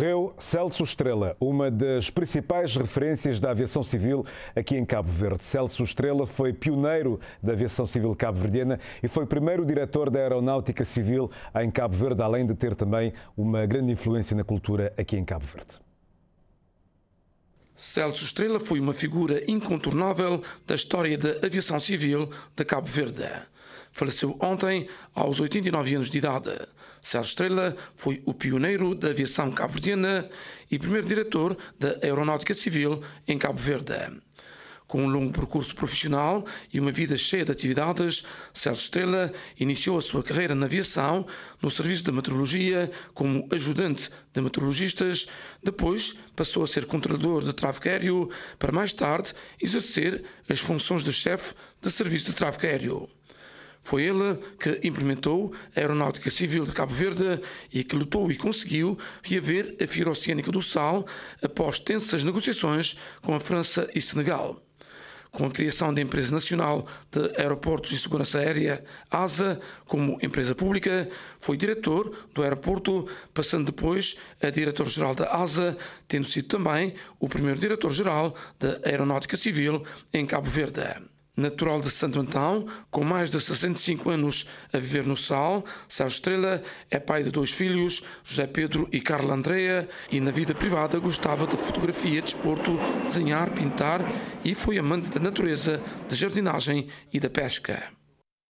morreu Celso Estrela, uma das principais referências da aviação civil aqui em Cabo Verde. Celso Estrela foi pioneiro da aviação civil cabo-verdiana e foi primeiro diretor da aeronáutica civil em Cabo Verde, além de ter também uma grande influência na cultura aqui em Cabo Verde. Celso Estrela foi uma figura incontornável da história da aviação civil de Cabo Verde faleceu ontem aos 89 anos de idade. Sérgio Estrela foi o pioneiro da aviação cabo-verdiana e primeiro diretor da Aeronáutica Civil em Cabo Verde. Com um longo percurso profissional e uma vida cheia de atividades, Sérgio Estrela iniciou a sua carreira na aviação, no serviço de meteorologia, como ajudante de meteorologistas, depois passou a ser controlador de tráfego aéreo, para mais tarde exercer as funções de chefe de serviço de tráfego aéreo. Foi ele que implementou a aeronáutica civil de Cabo Verde e que lutou e conseguiu reaver a fira oceânica do Sal após tensas negociações com a França e Senegal. Com a criação da Empresa Nacional de Aeroportos e Segurança Aérea, ASA, como empresa pública, foi diretor do aeroporto, passando depois a diretor-geral da ASA, tendo sido também o primeiro diretor-geral da Aeronáutica Civil em Cabo Verde. Natural de Santo Antão, com mais de 65 anos a viver no Sal, Sérgio Estrela é pai de dois filhos, José Pedro e Carla Andreia, e na vida privada gostava de fotografia, desporto, desenhar, pintar e foi amante da natureza, da jardinagem e da pesca.